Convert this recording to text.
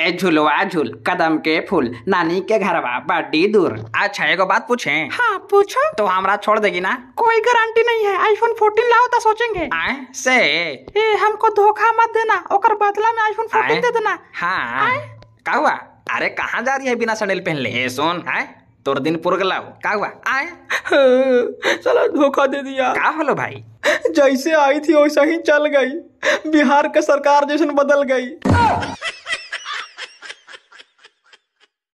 ए झुलवा झुल कदम के फूल नानी के घरवा बड्डी दूर अच्छा एगो बात पूछे हाँ पूछो तो हमारा छोड़ देगी ना कोई गारंटी नहीं है आईफोन फोर्टीन लाओ तो सोचेंगे आए से ए हमको धोखा मत देना ओकर बदला में आईफोन फोर्टीन दे देना हाँ का हुआ अरे कहाँ जा रही है बिना सैंडल पहन ले सुन है तोर दिन पुर गला का हुआ आए चलो धोखा दे दिया क्या हलो भाई जैसे आई थी वैसा ही चल गई बिहार के सरकार जैसे बदल गई